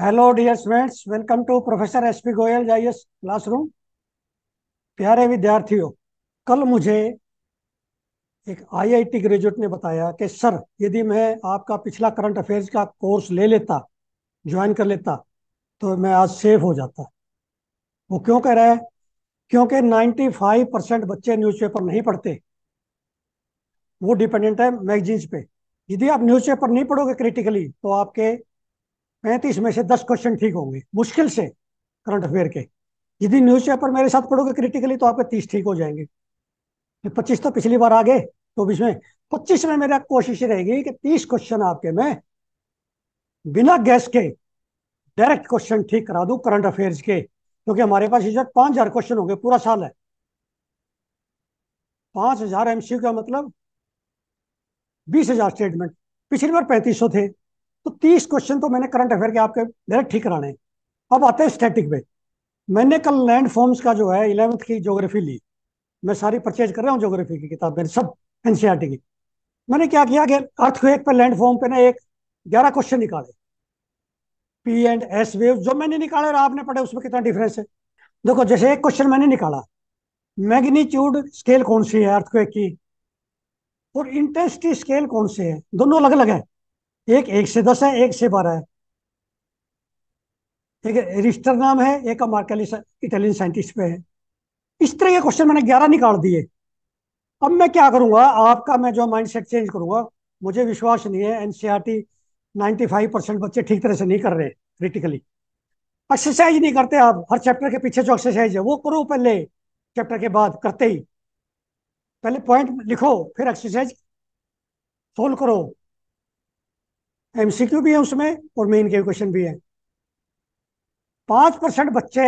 hello dear students welcome to professor S P Goyal जाइएस classroom प्यारे विद्यार्थियों कल मुझे एक आईआईटी ग्रेजुएट ने बताया कि सर यदि मैं आपका पिछला करंट अफेयर्स का कोर्स ले लेता ज्वाइन कर लेता तो मैं आज सेफ हो जाता वो क्यों कह रहा है क्योंकि 95 परसेंट बच्चे न्यूज़पेपर नहीं पढ़ते वो डिपेंडेंट है मैगजीन्स पे यदि आप न्यूज़पेपर नहीं पढ़ोगे क्रिटिकली तो आपके पैंतीस में से दस क्वेश्चन ठीक होंगे मुश्किल से करंट अफेयर के यदि न्यूज पेपर मेरे साथ पढ़ोगे क्रिटिकली तो आपके तीस ठीक हो जाएंगे पच्चीस तो पिछली बार आ गए चौबीस में पच्चीस में मेरा कोशिश रहेगी कि तीस क्वेश्चन आपके में बिना गैस के डायरेक्ट क्वेश्चन ठीक करा दू करंट अफेयर्स के क्योंकि तो हमारे पास इस पांच हजार क्वेश्चन होंगे पूरा साल है पांच हजार एमसीयू का मतलब बीस हजार स्टेटमेंट पिछली बार पैंतीस सौ थे तो तीस क्वेश्चन तो मैंने करंट अफेयर के आपके डायरेक्ट ठीक कराने अब आते हैं स्टैटिक पे मैंने कल लैंड फॉर्म्स का जो है इलेवंथ की ज्योग्राफी ली मैं सारी परचेज कर रहा हूँ ज्योग्राफी की किताब मेरी सब एनसीआरटी e की मैंने क्या किया कि अर्थक्वेक पर लैंड फॉर्म पर ना एक ग्यारह क्वेश्चन निकाले पी एंड एस वेव जो मैंने निकाले और आपने पढ़े उसमें कितना डिफरेंस है देखो जैसे एक क्वेश्चन मैंने निकाला मैग्नीट्यूड स्केल कौन सी है अर्थक्वेक की और इंटेंसिटी स्केल कौन से है दोनों अलग अलग है एक एक से दस है एक से बारह है ठीक है रिस्टर नाम है एक अमेरिकली इटालियन साइंटिस्ट पे है इस तरह के क्वेश्चन मैंने ग्यारह निकाल दिए अब मैं क्या करूंगा आपका मैं जो माइंड चेंज करूंगा मुझे विश्वास नहीं है एनसीईआरटी 95 परसेंट बच्चे ठीक तरह से नहीं कर रहे क्रिटिकली एक्सरसाइज नहीं करते आप हर चैप्टर के पीछे जो एक्सरसाइज है वो करो पहले चैप्टर के बाद करते ही पहले पॉइंट लिखो फिर एक्सरसाइज सोल्व करो एमसीक्यू भी है उसमें और मेन के क्वेश्चन भी है पांच परसेंट बच्चे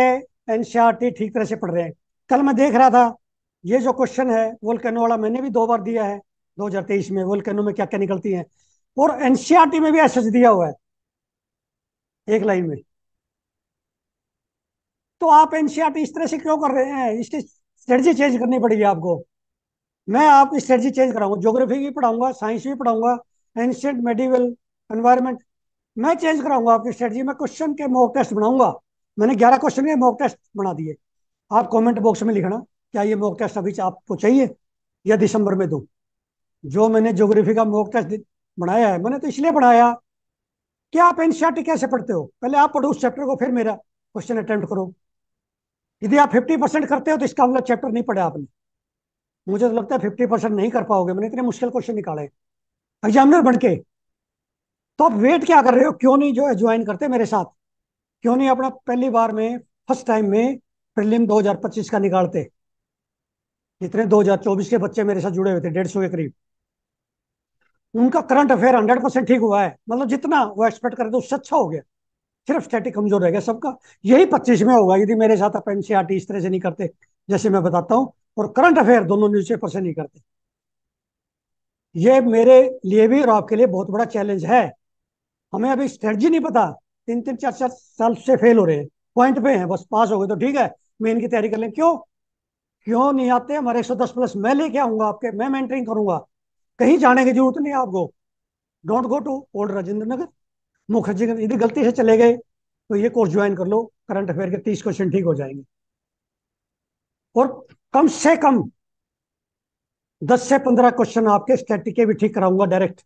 एनसीआरटी e ठीक तरह से पढ़ रहे हैं कल मैं देख रहा था ये जो क्वेश्चन है वोल्केनो वाला मैंने भी दो बार दिया है 2023 में वोल्केनो में क्या क्या निकलती है और एनसीआरटी e में भी एस दिया हुआ है एक लाइन में तो आप एनसीआरटी e इस तरह से क्यों कर रहे हैं इसकी स्ट्रेटजी चेंज करनी पड़ेगी आपको मैं आपकी स्ट्रेटजी चेंज कराऊंगा ज्योग्राफी भी पढ़ाऊंगा साइंस भी पढ़ाऊंगा एंशियंट मेडिवल एनवायरमेंट मैं चेंज कराऊंगा आपकी स्ट्रेटजी में क्वेश्चन के मॉक टेस्ट बनाऊंगा मैंने ग्यारह क्वेश्चन के मॉक टेस्ट बना दिए आप कमेंट बॉक्स में लिखना क्या ये मॉक टेस्ट अभी आपको चाहिए या दिसंबर में दो जो मैंने ज्योग्राफी का मॉक टेस्ट बनाया है मैंने तो इसलिए बनाया कि आप एनसीआरटी कैसे पढ़ते हो पहले आप पढ़ो उस चैप्टर को फिर मेरा क्वेश्चन अटेम्प्ट करो यदि आप फिफ्टी परसेंट करते हो तो इसका मतलब चैप्टर नहीं पढ़ा आपने मुझे तो लगता है फिफ्टी परसेंट नहीं कर पाओगे मैंने इतने मुश्किल क्वेश्चन निकाले एग्जामिनर बन के तो आप वेट क्या कर रहे हो क्यों नहीं जो है ज्वाइन करते मेरे साथ क्यों नहीं अपना पहली बार में फर्स्ट टाइम में प्रिलिम 2025 का निकालते जितने 2024 के बच्चे मेरे साथ जुड़े हुए थे डेढ़ सौ के करीब उनका करंट अफेयर हंड्रेड परसेंट ठीक हुआ है मतलब जितना वो एक्सपेक्ट करे तो उससे अच्छा हो गया सिर्फ स्टैटिक कमजोर रह गया सबका यही पच्चीस में होगा यदि मेरे साथ आप एनसीआर e इस तरह से नहीं करते जैसे मैं बताता हूँ और करंट अफेयर दोनों न्यूज पेपर से नहीं करते ये मेरे लिए भी और आपके लिए बहुत बड़ा चैलेंज है हमें अभी स्ट्रेटजी नहीं पता तीन तीन चार चार साल से फेल हो रहे हैं पॉइंट पे हैं बस पास हो गए तो ठीक है मेन की तैयारी कर लें क्यों क्यों नहीं आते हमारे 110 प्लस मैं लेके आऊंगा आपके मैं मेंटरिंग करूंगा कहीं जाने की जरूरत नहीं आपको don't go to Old Rajendra Nagar Mukherjee यदि गलती से चले गए तो ये कोर्स ज्वाइन कर लो करंट अफेयर के तीस क्वेश्चन ठीक हो जाएंगे और कम से कम दस से पंद्रह क्वेश्चन आपके स्टैटिक के भी ठीक कराऊंगा डायरेक्ट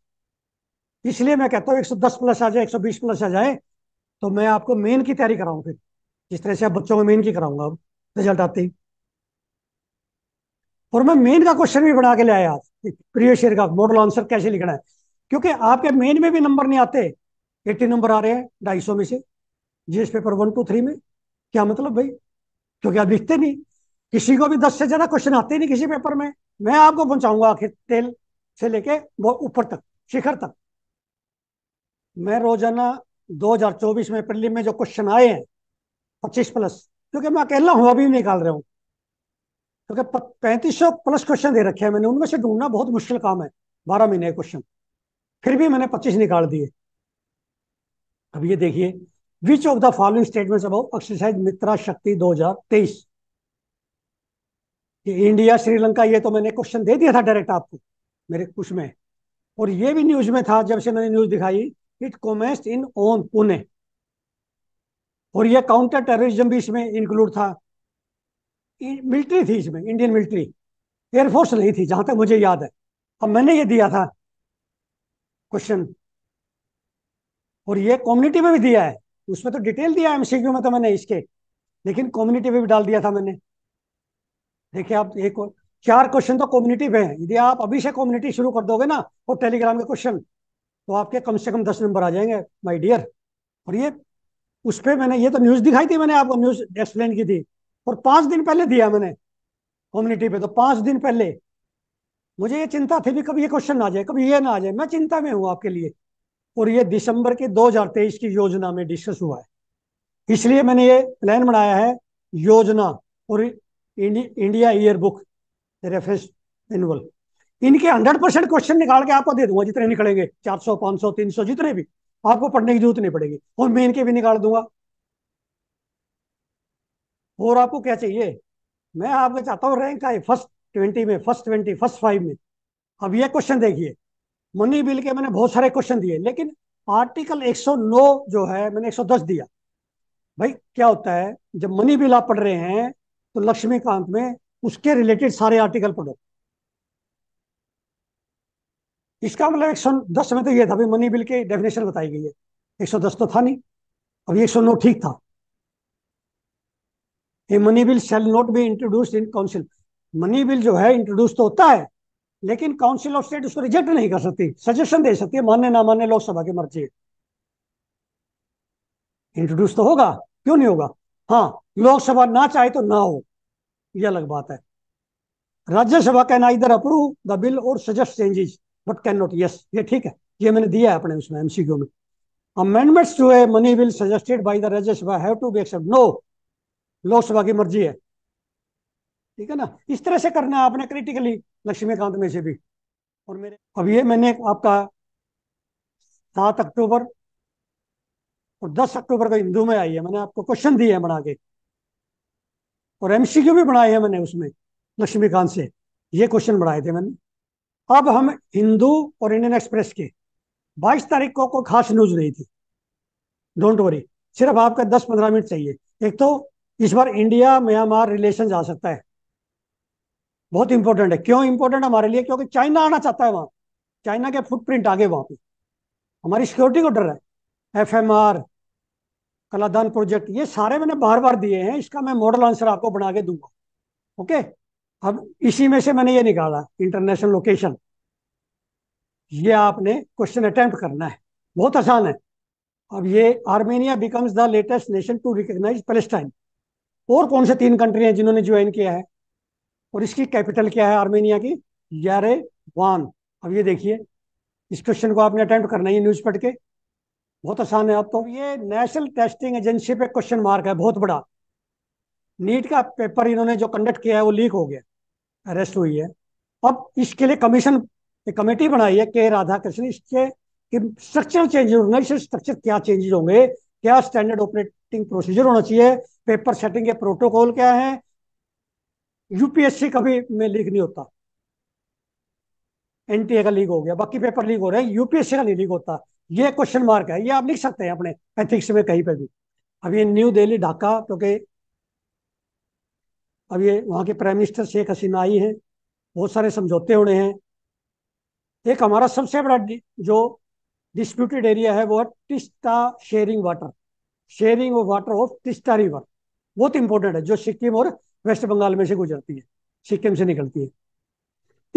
इसलिए मैं कहता हूँ दस प्लस आ जाए बीस प्लस आ जाए तो मैं आपको मेन की तैयारी कराऊँ फिर जिस तरह से आप बच्चों को मेन की कराऊंगा रिजल्ट आते ही और मैं मेन का क्वेश्चन भी बढ़ा के ले आया प्रिय शेर का मॉडल आंसर कैसे लिखना है क्योंकि आपके मेन में भी नंबर नहीं आते एट्टी नंबर आ रहे हैं ढाई सौ में से GS paper one two three में क्या मतलब भाई क्योंकि आप लिखते नहीं किसी को भी दस से ज्यादा क्वेश्चन आते नहीं किसी पेपर में मैं आपको पहुंचाऊंगा आखिर तेल से लेके ऊपर तक शिखर तक मैं रोजाना 2024 में प्रीलिम में जो क्वेश्चन आए हैं पच्चीस प्लस क्योंकि मैं अकेला हूं अभी निकाल रहा हूं क्योंकि पैंतीस सौ प्लस क्वेश्चन दे रखे हैं मैंने उनमें से ढूंढना बहुत मुश्किल काम है बारह महीने क्वेश्चन फिर भी मैंने पच्चीस निकाल दिए अब ये देखिए which of the following statement about exercise Mitra Shakti 2023 ये इंडिया श्रीलंका ये तो मैंने क्वेश्चन दे दिया था डायरेक्ट आपको मेरे कुछ में और ये भी न्यूज में था जब से मैंने न्यूज दिखाई it commences in on Pune और यह काउंटर टेररिज्म भी इसमें इंक्लूड था मिलिट्री थी इसमें इंडियन मिलिट्री एयरफोर्स नहीं थी जहां तक मुझे याद है अब मैंने ये दिया था क्वेश्चन और ये कम्युनिटी में भी दिया है उसमें तो डिटेल दिया है एमसीक्यू में तो मैंने इसके लेकिन कम्युनिटी में भी डाल दिया था मैंने देखिए आप एक चार क्वेश्चन तो कम्युनिटी पे है यदि आप अभी से कम्युनिटी शुरू कर दोगे ना और टेलीग्राम के क्वेश्चन तो आपके कम से कम दस नंबर आ जाएंगे माय डियर और ये उस पर मैंने ये तो न्यूज़ दिखाई थी मैंने आपको न्यूज़ एक्सप्लेन की थी और पाँच दिन पहले दिया मैंने कम्युनिटी पे तो पाँच दिन पहले मुझे ये चिंता थी भी कभी ये क्वेश्चन ना आ जाए कभी ये ना आ जाए मैं चिंता में हूँ आपके लिए और ये दिसंबर के 2023 की योजना में डिस्कस हुआ है इसलिए मैंने ये प्लान बनाया है योजना और India year book reference annual इनके हंड्रेड परसेंट क्वेश्चन निकाल के आपको दे दूंगा जितने निकलेंगे चार सौ पांच सौ तीन सौ जितने भी आपको पढ़ने की जरूरत नहीं पड़ेगी और मैं इनके भी निकाल दूंगा और आपको क्या चाहिए मैं आपको चाहता हूँ रैंक आए फर्स्ट ट्वेंटी में फर्स्ट ट्वेंटी फर्स्ट फाइव में अब ये क्वेश्चन देखिए मनी बिल के मैंने बहुत सारे क्वेश्चन दिए लेकिन आर्टिकल एक जो है मैंने एक दिया भाई क्या होता है जब मनी बिल आप पढ़ रहे हैं तो लक्ष्मीकांत में उसके रिलेटेड सारे आर्टिकल पढ़ो इसका मतलब एक सौ दस में तो ये था मनी बिल के डेफिनेशन बताई गई है एक सौ दस तो था नहीं अब एक सौ नौ ठीक था a money bill shall not be introduced in council money bill जो है इंट्रोड्यूस तो होता है लेकिन काउंसिल ऑफ स्टेट उसको रिजेक्ट नहीं कर सकती सजेशन दे सकती है मानने ना मानने लोकसभा की मर्जी इंट्रोड्यूस तो होगा क्यों नहीं होगा हाँ लोकसभा ना चाहे तो ना हो यह अलग बात है Rajya Sabha can either approve the bill और suggest changes but can not yes ये ठीक है ये मैंने दिया है अपने उसमें एमसीक्यू में amendments to a money bill suggested by the Rajya Sabha have to be accept no Lok Sabha की मर्जी है ठीक है ना इस तरह से करना है आपने क्रिटिकली लक्ष्मीकांत में से भी और मेरे अब ये मैंने आपका सात अक्टूबर और दस अक्टूबर को हिंदू में आई है मैंने आपको क्वेश्चन दिए हैं बना के और एमसीक्यू भी बनाए हैं मैंने उसमें लक्ष्मीकांत से ये क्वेश्चन बनाए थे मैंने अब हम हिंदू और इंडियन एक्सप्रेस के 22 तारीख को कोई खास न्यूज नहीं थी डोंट वरी सिर्फ आपका 10-15 मिनट चाहिए एक तो इस बार इंडिया म्यांमार रिलेशन आ सकता है बहुत इंपॉर्टेंट है क्यों इंपॉर्टेंट हमारे लिए क्योंकि चाइना आना चाहता है वहां चाइना के फुटप्रिंट आगे वहां पे हमारी सिक्योरिटी को डर है F M R Kaladan project ये सारे मैंने बार बार दिए हैं इसका मैं मॉडल आंसर आपको बना के दूंगा ओके अब इसी में से मैंने ये निकाला इंटरनेशनल लोकेशन ये आपने क्वेश्चन अटेम्प्ट करना है बहुत आसान है अब ये Armenia becomes the latest nation to recognize Palestine और कौन से तीन कंट्री हैं जिन्होंने ज्वाइन किया है और इसकी कैपिटल क्या है आर्मेनिया की यारे वान अब ये देखिए इस क्वेश्चन को आपने अटेम्प्ट करना है न्यूज पढ़ के बहुत आसान है अब तो ये नेशनल टेस्टिंग एजेंसी पे क्वेश्चन मार्क है बहुत बड़ा नीट का पेपर इन्होंने जो कंडक्ट किया है वो लीक हो गया अरेस्ट हुई है अब इसके लिए कमीशन एक कमेटी बनाई है के राधा कृष्ण इसके स्ट्रक्चर चेंजेस स्ट्रक्चर क्या चेंजेज होंगे क्या स्टैंडर्ड ऑपरेटिंग प्रोसीजर होना चाहिए पेपर सेटिंग के प्रोटोकॉल क्या है यूपीएससी कभी में लीक नहीं होता एनटीए का लीक हो गया बाकी पेपर लीक हो रहे हैं यूपीएससी का नहीं लीक होता ये क्वेश्चन मार्क है ये आप लिख सकते हैं अपने एथिक्स में कहीं पर भी अभी न्यू दिल्ली ढाका क्योंकि अब ये वहाँ के प्राइम मिनिस्टर शेख हसीना आई हैं बहुत सारे समझौते होने हैं एक हमारा सबसे बड़ा जो डिस्प्यूटेड एरिया है वो है Teesta sharing water sharing of water of Teesta river बहुत इंपॉर्टेंट है जो सिक्किम और वेस्ट बंगाल में से गुजरती है सिक्किम से निकलती है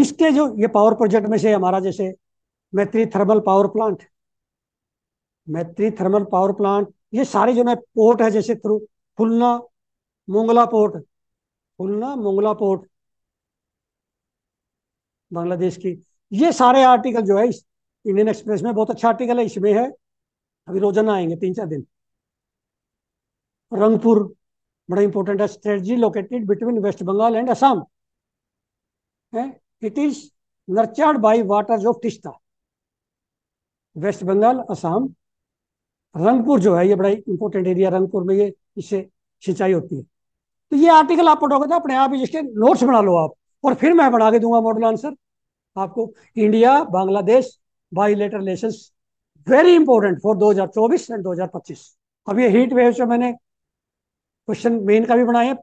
इसके जो ये पावर प्रोजेक्ट में से हमारा जैसे Maitri thermal power plant Maitri thermal power plant ये सारे जो है पोर्ट है जैसे through Khulna Mongla port Khulna Mongla port Bangladesh की ये सारे आर्टिकल जो है इंडियन एक्सप्रेस में बहुत अच्छा आर्टिकल है इसमें है अभी रोजाना आएंगे तीन चार दिन रंगपुर बड़ा इंपॉर्टेंट है strategy located between West Bengal and Assam it is nurtured by waters of Teesta West Bengal Assam Rangpur जो है ये बड़ा इंपॉर्टेंट एरिया रंगपुर में ये इससे सिंचाई होती है तो ये आर्टिकल आप पढ़ोगे तो अपने आप ही इसके नोट्स बना लो आप और फिर मैं बना के दूंगा मॉडल आंसर आपको India Bangladesh bilateral relation very important for 2024 and 2025 अब ये हीट वेव जो मैंने क्वेश्चन मेन का भी बनाए हैं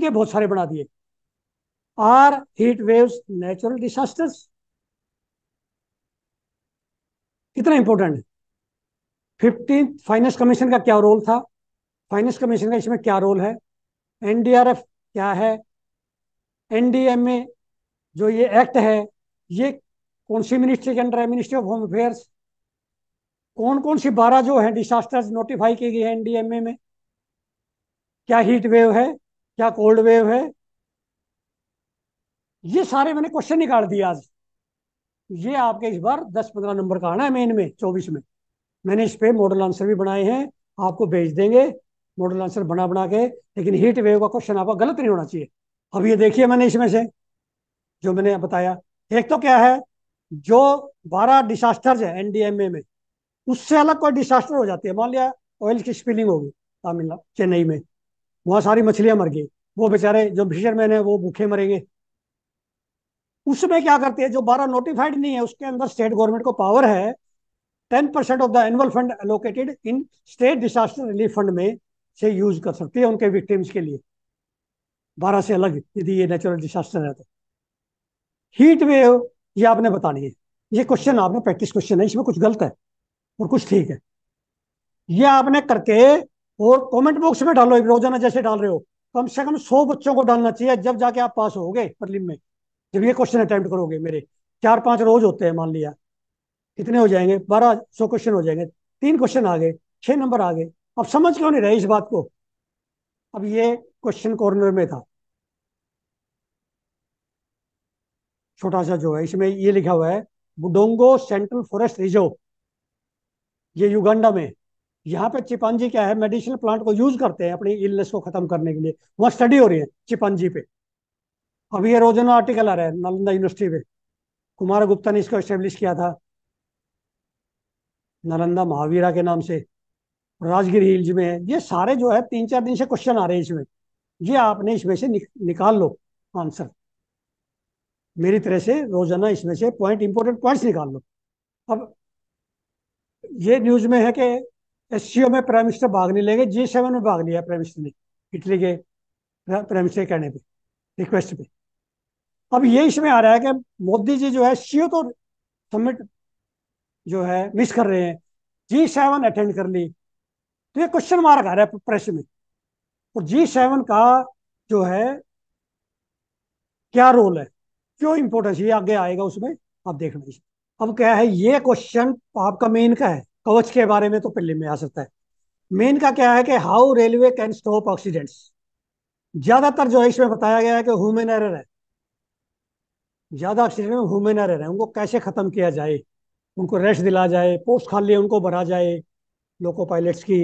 के बहुत सारे बना दिए are heat waves natural disasters कितना इंपॉर्टेंट है फिफ्टीन फाइनेंस कमीशन का क्या रोल था फाइनेंस कमीशन का इसमें क्या रोल है एनडीआरएफ क्या है एनडीएमए जो ये एक्ट है ये कौन सी मिनिस्ट्री के अंडर है मिनिस्ट्री ऑफ होम अफेयर्स कौन कौन सी बारह जो है डिसास्टर्स नोटिफाई की गई है एनडीएमए में क्या हीट वेव है क्या कोल्ड वेव है ये सारे मैंने क्वेश्चन निकाल दिए आज ये आपके इस बार दस पंद्रह नंबर का आना है मेन में चौबीस में मैंने इस पे मॉडल आंसर भी बनाए हैं आपको भेज देंगे मॉडल आंसर बना बना के लेकिन हीट वेव का क्वेश्चन आपका गलत नहीं होना चाहिए अब ये देखिए मैंने इसमें से जो मैंने बताया एक तो क्या है जो बारह डिसास्टर्स है एनडीएमए में उससे अलग कोई डिसास्टर हो जाती है मान लिया ऑयल की स्पिलिंग होगी तमिलनाडु चेन्नई में वहां सारी मछलियां मर गई वो बेचारे जो फिशरमैन है वो भूखे मरेंगे उसमें क्या करते हैं जो बारह नोटिफाइड नहीं है उसके अंदर स्टेट गवर्नमेंट को पावर है ten percent of the annual fund allocated in state disaster relief fund में से यूज कर सकती है उनके विक्टिम्स के लिए बारह से अलग यदि ये नेचुरल डिजास्टर है तो हीट वेव ये आपने बतानी है ये क्वेश्चन आपने प्रैक्टिस क्वेश्चन है इसमें कुछ गलत है और कुछ ठीक है ये आपने करके और कमेंट बॉक्स में डालो रोजाना जैसे डाल रहे हो कम से कम सौ बच्चों को डालना चाहिए जब जाके आप पास हो गए प्रलिम में जब ये क्वेश्चन अटैम्प्ट करोगे मेरे चार पांच रोज होते हैं मान लिया कितने हो जाएंगे बारह सौ क्वेश्चन हो जाएंगे तीन क्वेश्चन आ गए छह नंबर आ गए अब समझ क्यों नहीं रहे इस बात को अब ये क्वेश्चन कॉर्नर में था छोटा सा जो है इसमें ये लिखा हुआ है बुडोंगो सेंट्रल फॉरेस्ट रिजर्व ये युगांडा में यहाँ पे चिपांजी क्या है मेडिसिनल प्लांट को यूज करते हैं अपनी इलनेस को खत्म करने के लिए वहां स्टडी हो रही है चिपांजी पे अभी ये रोजाना आर्टिकल आ रहा है नालंदा यूनिवर्सिटी पे कुमार गुप्ता ने इसको स्टेब्लिश किया था नालंदा महावीरा के नाम से राजगीर हिल्स में है ये सारे जो है तीन चार दिन से क्वेश्चन आ रहे हैं इसमें ये आपने इसमें से निक, निकाल लो आंसर मेरी तरह से रोजाना इसमें से पॉइंट इंपोर्टेंट पॉइंट निकाल लो अब ये न्यूज में है कि एस में प्राइम मिनिस्टर भाग नहीं लेंगे जी सेवन में भाग लिया प्राइम मिनिस्टर ने इटली के प्राइम मिनिस्टर कहने पे रिक्वेस्ट पे अब ये इसमें आ रहा है कि मोदी जी जो है सीओ तो समिट जो है मिस कर रहे हैं जी सेवन अटेंड कर ली तो ये क्वेश्चन मार्क आ रहा है प्रश्न में और जी सेवन का जो है क्या रोल है क्यों इंपोर्टेंस ये आगे आएगा उसमें आप देखना इसे अब क्या है ये क्वेश्चन आपका मेन का है कवच के बारे में तो पहले में आ सकता है मेन का क्या है कि how railway can stop accidents ज्यादातर जो है इसमें बताया गया है कि ह्यूमन एरर है ज्यादा ऑक्सीडेंट में ह्यूमन एरर है उनको कैसे खत्म किया जाए उनको रेस्ट दिला जाए पोस्ट खाली उनको भरा जाए लोको पायलट्स की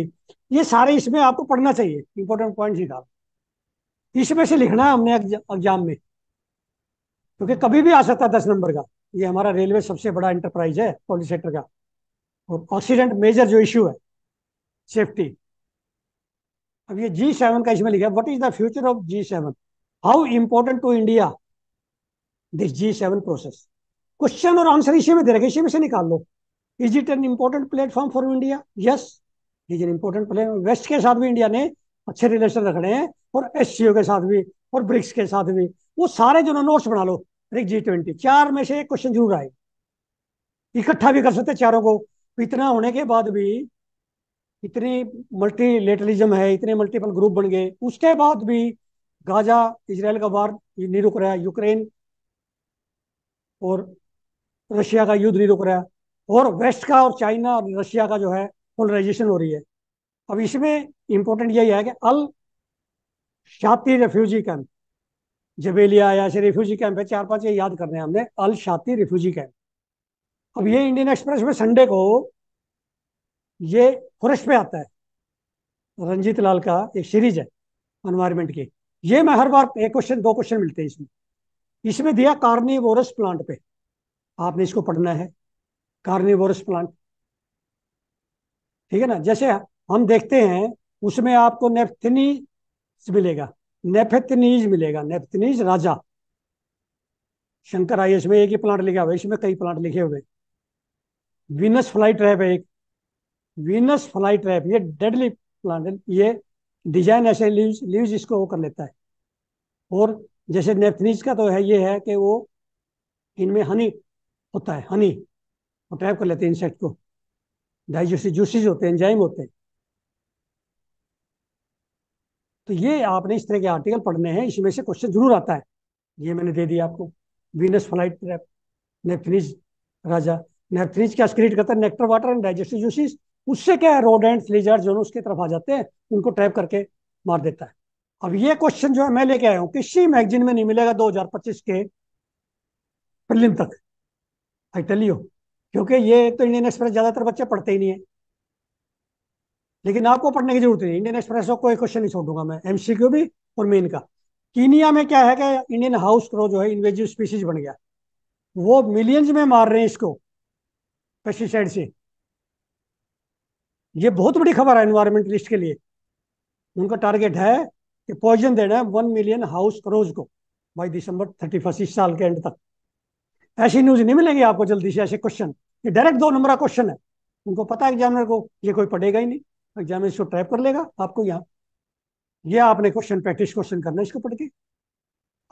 ये सारे इसमें आपको पढ़ना चाहिए इंपॉर्टेंट पॉइंट निकाल इसमें से लिखना है हमने एग्जाम में क्योंकि तो कभी भी आ सकता है दस नंबर का ये हमारा रेलवे सबसे बड़ा इंटरप्राइज है पॉलिस सेक्टर का और ऑक्सीडेंट मेजर जो इश्यू है सेफ्टी अब ये जी सेवन का इसमें लिखा है what is the future of G seven how important to India this G seven process question और आंसर इसी में दे रखे इसी में से निकाल लो is it an important platform for India yes is an important platform west के साथ भी इंडिया ने अच्छे रिलेशन रख रहे हैं और एस के साथ भी और ब्रिक्स के साथ भी वो सारे जो नोट्स बना लो ब्रिक जी ट्वेंटी चार में से एक क्वेश्चन जरूर आए इकट्ठा भी कर सकते चारों को इतना होने के बाद भी इतनी मल्टीलेटलिज्म है इतने मल्टीपल ग्रुप बन गए उसके बाद भी गाजा इसराइल का वार नहीं रुक रहा यूक्रेन और रशिया का युद्ध नहीं रुक रहा और वेस्ट का और चाइना और रशिया का जो है पोलराइजेशन हो रही है अब इसमें इम्पोर्टेंट यही है कि अल शाती रेफ्यूजी कैंप जबेलिया या ऐसे रेफ्यूजी कैंप है चार पांच ये याद करने हैं हमने अल शाती रेफ्यूजी कैंप अब ये इंडियन एक्सप्रेस में संडे को ये खुरश पे आता है रंजीत लाल का एक सीरीज है एनवायरमेंट की ये मैं हर बार एक क्वेश्चन दो क्वेश्चन मिलते हैं इसमें इसमें दिया कार्नी प्लांट पे आपने इसको पढ़ना है कार्निवोरस प्लांट ठीक है ना जैसे हम देखते हैं उसमें आपको नेफ्थनीज मिलेगा नेफेथनीज मिलेगा नेफ्थनीज राजा शंकर आई इसमें एक ही प्लांट लिखा हुआ है इसमें कई प्लांट लिखे हुए वीनस फ्लाई ट्रैप है एक वीनस फ्लाई ट्रैप ये डेडली प्लांट है ये डिजाइन ऐसे लीव्स लीव्स इसको वो कर लेता है और जैसे नेफ्थनीज का तो है ये है कि वो इनमें हनी होता है हनी और ट्रैप कर लेते हैं इंसेक्ट को डाइजेस्टिव जूसेज होते हैं एंजाइम होते हैं तो ये आपने इस तरह के आर्टिकल पढ़ने हैं इसमें से क्वेश्चन जरूर आता है ये मैंने दे दिया आपको Venus flight trap Nepenthes rajah Nepenthes क्या स्क्रीट करता है nectar water and digestive juices उससे क्या है रोडेंट्स लिजर्ड जो है उसकी तरफ आ जाते हैं उनको ट्रैप करके मार देता है अब ये क्वेश्चन जो है मैं लेके आया हूँ किसी मैगजीन में नहीं मिलेगा 2025 के प्रिलिम तक आई टेल यू क्योंकि ये एक तो इंडियन एक्सप्रेस ज़्यादातर बच्चे पढ़ते ही नहीं है लेकिन आपको पढ़ने की जरूरत नहीं इंडियन एक्सप्रेस को कोई क्वेश्चन नहीं छोड़ूंगा मैं एमसीक्यू भी और मेन का कीनिया में क्या है कि इंडियन हाउस क्रो जो है इन्वेजिव स्पीसीज बन गया वो मिलियंस में मार रहे हैं इसको पेस्टिसाइड से ये बहुत बड़ी खबर है एनवायरमेंटलिस्ट के लिए उनका टारगेट है कि पॉइजन देना है वन मिलियन हाउस क्रोज को बाई दिसंबर थर्टी फर्स्ट इस साल के एंड तक ऐसी न्यूज नहीं मिलेगी आपको जल्दी से ऐसे क्वेश्चन ये डायरेक्ट दो नंबर क्वेश्चन है उनको पता है एग्जामिनर को ये कोई पढ़ेगा ही नहीं एग्जामिनर इसको ट्रैप कर लेगा आपको यहाँ ये आपने क्वेश्चन प्रैक्टिस क्वेश्चन करना इसको पढ़ के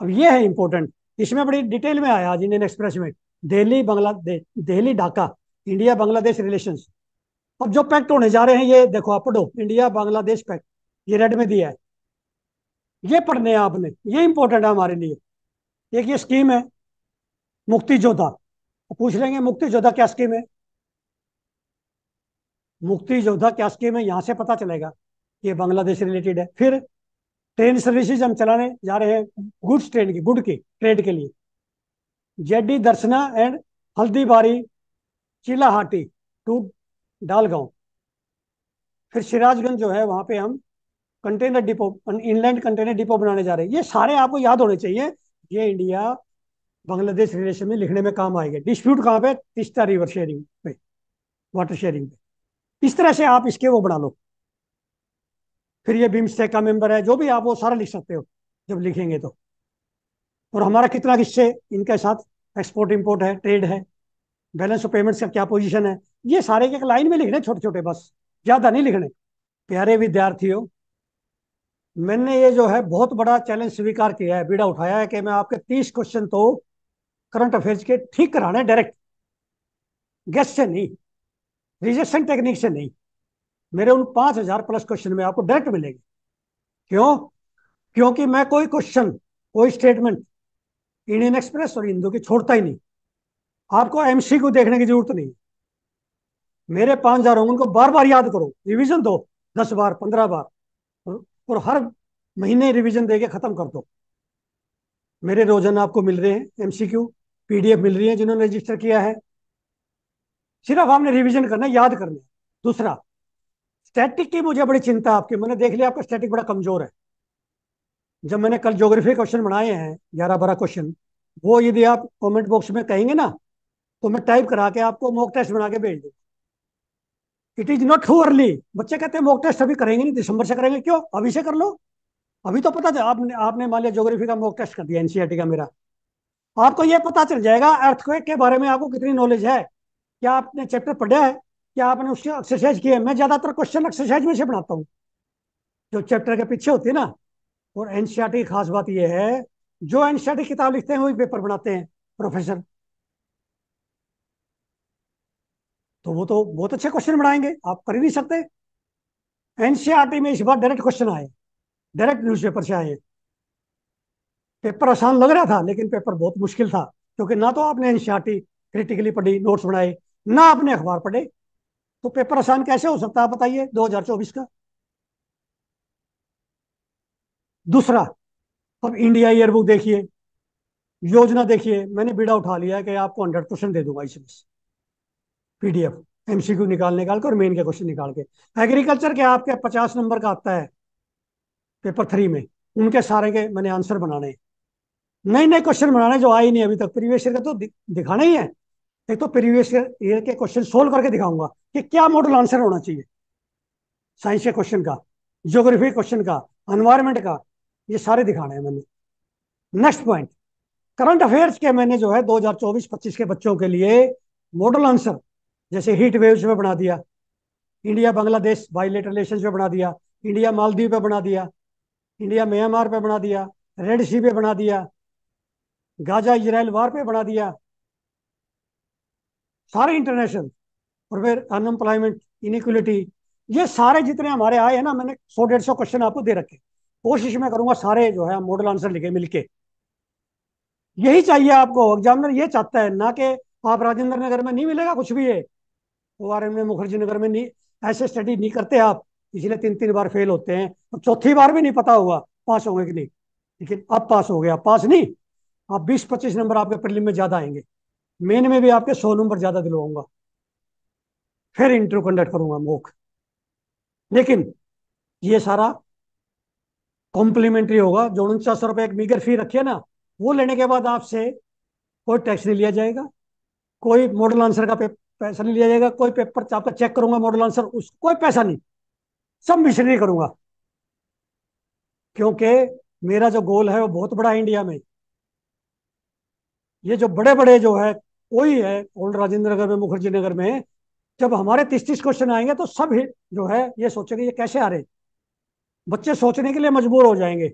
अब ये है इंपॉर्टेंट इसमें बड़ी डिटेल में आया आज इंडियन एक्सप्रेस में दिल्ली बांग्लादेश दिल्ली ढाका इंडिया बांग्लादेश रिलेशन अब जो पैक्ट होने जा रहे हैं ये देखो आप पढ़ो इंडिया बांग्लादेश पैक्ट ये रेड में दिया है ये पढ़ने आपने ये इंपॉर्टेंट है हमारे लिए एक ये स्कीम है मुक्ति योद्धा पूछ लेंगे मुक्ति योद्धा क्या स्कीम है मुक्ति योद्धा क्या स्कीम है यहां से पता चलेगा ये बांग्लादेश रिलेटेड है फिर ट्रेन सर्विसेज हम चलाने जा रहे हैं गुड्स ट्रेन की गुड की ट्रेड के लिए जेडी दर्शना एंड हल्दीबारी चिलाहाटी टू डालगांव फिर सिराजगंज जो है वहां पे हम container depot inland container depot बनाने जा रहे हैं ये सारे आपको याद होने चाहिए ये इंडिया बांग्लादेश रिलेशन में लिखने में काम आएगा डिस्प्यूट कहाँ पे तिस्ता रिवर शेयरिंग पे वाटर शेयरिंग पे इस तरह से आप इसके वो बना लो फिर ये बिम्सटेक का मेंबर है जो भी आप वो सारा लिख सकते हो जब लिखेंगे तो और हमारा कितना किस्से इनके साथ एक्सपोर्ट इम्पोर्ट है ट्रेड है बैलेंस ऑफ पेमेंट्स का क्या पोजिशन है ये सारे एक लाइन में लिखने छोटे छोटे बस ज़्यादा नहीं लिखने प्यारे विद्यार्थियों मैंने ये जो है बहुत बड़ा चैलेंज स्वीकार किया है बीड़ा उठाया है कि मैं आपके तीस क्वेश्चन तो करंट अफेयर्स के ठीक कराना है डायरेक्ट गेस्ट से नहीं रिजेक्शन टेक्निक से नहीं मेरे उन पांच हजार प्लस क्वेश्चन में आपको डायरेक्ट मिलेंगे क्यों क्योंकि मैं कोई क्वेश्चन कोई स्टेटमेंट इंडियन एक्सप्रेस और हिंदू की छोड़ता ही नहीं आपको एमसी को देखने की जरूरत नहीं मेरे पांच हजार होंगे उनको बार बार याद करो रिविजन दो दस बार पंद्रह बार और हर महीने रिविजन दे के खत्म कर दो मेरे रोजाना आपको मिल रहे हैं एमसीक्यू पीडीएफ मिल रही है जिन्होंने रजिस्टर किया है सिर्फ आपने रिवीजन करना याद करना दूसरा स्टैटिक की मुझे बड़ी चिंता आपकी मैंने देख लिया आपका स्टैटिक बड़ा कमजोर है जब मैंने कल ज्योग्राफी क्वेश्चन बनाए हैं ग्यारह बारह क्वेश्चन वो यदि आप कमेंट बॉक्स में कहेंगे ना तो मैं टाइप करा के आपको मॉक टेस्ट बना के भेज दूंगा it is not too early बच्चे कहते हैं मॉक टेस्ट अभी करेंगे नहीं दिसंबर से करेंगे क्यों अभी से कर लो अभी तो पता था आपने आपने मान लिया ज्योग्राफी का मॉक टेस्ट कर दिया एनसीआरटी e का मेरा आपको यह पता चल जाएगा अर्थक्वेक के बारे में आपको कितनी नॉलेज है क्या आपने चैप्टर पढ़ा है क्या आपने उससे एक्सरसाइज किया है मैं ज्यादातर क्वेश्चन एक्सरसाइज में से बनाता हूँ जो चैप्टर के पीछे होती है ना और एनसीआर की खास बात यह है जो एनसीआर किताब लिखते हैं वही पेपर बनाते हैं प्रोफेसर तो वो तो बहुत अच्छे क्वेश्चन बनाएंगे आप कर ही नहीं सकते एनसीआरटी में इस बार डायरेक्ट क्वेश्चन आए डायरेक्ट न्यूज़पेपर से आए पेपर आसान लग रहा था लेकिन पेपर बहुत मुश्किल था क्योंकि ना तो आपने एनसीआरटी क्रिटिकली पढ़ी नोट्स बनाए ना आपने अखबार पढ़े तो पेपर आसान कैसे हो सकता है बताइए 2024 का दूसरा अब इंडिया ईयरबुक देखिए योजना देखिए मैंने बीड़ा उठा लिया कि आपको हंड्रेड परसेंट दे दूंगा इसमें एफ एमसीक्यू निकाल निकाल के और मेन के क्वेश्चन निकाल के एग्रीकल्चर के आपके पचास नंबर का आता है पेपर थ्री में उनके सारे के मैंने आंसर बनाने हैं नए नए क्वेश्चन बनाने जो आए नहीं अभी तक प्रीवियस ईयर का तो दिखाना ही है एक तो प्रीवियस ईयर के क्वेश्चन सोल्व करके दिखाऊंगा कि क्या मॉडल आंसर होना चाहिए साइंस के क्वेश्चन का ज्योग्राफी क्वेश्चन का एनवायरमेंट का ये सारे दिखाने हैं मैंने नेक्स्ट पॉइंट करंट अफेयर्स के मैंने जो है 2024-25 के बच्चों के लिए मॉडल आंसर जैसे हीट वेव्स में बना दिया इंडिया बांग्लादेश बाइलेट रिलेशन पे बना दिया इंडिया मालदीव पे बना दिया इंडिया म्यांमार पे बना दिया रेड सी पे बना दिया गाजा इजराइल वार पे बढ़ा दिया सारे इंटरनेशनल और फिर अनएम्प्लॉयमेंट इनिक्वलिटी ये सारे जितने हमारे आए हैं ना मैंने सौ डेढ़ सौ क्वेश्चन आपको दे रखे कोशिश में करूंगा सारे जो है मॉडल आंसर लिखे मिलके यही चाहिए आपको एग्जामिनर ये चाहता है ना कि आप राजेंद्र नगर में नहीं मिलेगा कुछ भी है O R M Mukherjee Nagar में नहीं ऐसे स्टडी नहीं करते आप इसलिए तीन तीन बार फेल होते हैं और चौथी बार भी नहीं पता हुआ पास होंगे कि नहीं लेकिन अब पास हो गया पास नहीं आप बीस पच्चीस नंबर आपके प्रिलिम में ज्यादा आएंगे मेन में भी आपके सौ नंबर ज्यादा दिलवाऊंगा फिर इंटरव्यू कंडक्ट करूंगा मोक लेकिन ये सारा कॉम्प्लीमेंट्री होगा जो उनचास रुपये एक मीगर फी रखिए ना वो लेने के बाद आपसे कोई टैक्स नहीं लिया जाएगा कोई मॉडल आंसर का पैसा नहीं लिया जाएगा कोई पेपर आपका चेक करूंगा मॉडल आंसर उस कोई पैसा नहीं सब मिशनरी करूंगा क्योंकि मेरा जो गोल है वो बहुत बड़ा है इंडिया में ये जो बड़े बड़े जो है कोई है ओल्ड राजेंद्र नगर में मुखर्जी नगर में जब हमारे तीस तीस क्वेश्चन आएंगे तो सब जो है ये सोचेंगे ये कैसे आ रहे बच्चे सोचने के लिए मजबूर हो जाएंगे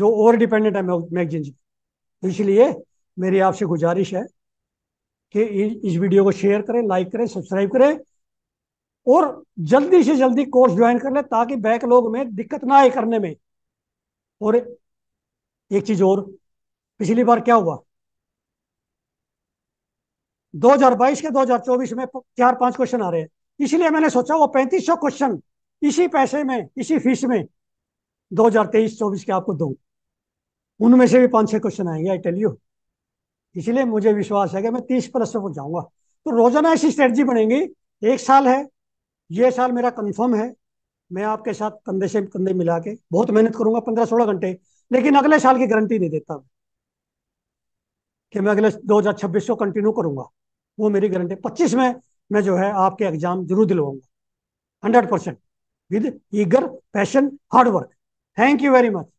जो ओवर डिपेंडेंट है मैगजीन तो इसलिए मेरी आपसे गुजारिश है कि इस वीडियो को शेयर करें लाइक करें सब्सक्राइब करें और जल्दी से जल्दी कोर्स ज्वाइन कर लें ताकि बैकलॉग में दिक्कत ना आए करने में और एक चीज़ और पिछली बार क्या हुआ 2022 के 2024 में चार पांच क्वेश्चन आ रहे हैं इसलिए मैंने सोचा वो पैंतीस सौ क्वेश्चन इसी पैसे में इसी फीस में 2023-24 के आपको दो उनमें से भी पांच छह क्वेश्चन आएंगे आई टेल यू इसलिए मुझे विश्वास है कि मैं तीस प्लस में जाऊंगा तो रोजाना ऐसी स्ट्रेटजी बनेगी एक साल है ये साल मेरा कंफर्म है मैं आपके साथ कंधे से कंधे मिला के बहुत मेहनत करूंगा पंद्रह सोलह घंटे लेकिन अगले साल की गारंटी नहीं देता कि मैं अगले दो हजार छब्बीस को कंटिन्यू करूंगा वो मेरी गारंटी पच्चीस में मैं जो है आपके एग्जाम जरूर दिलवाऊंगा hundred percent with eager passion hard work thank you very much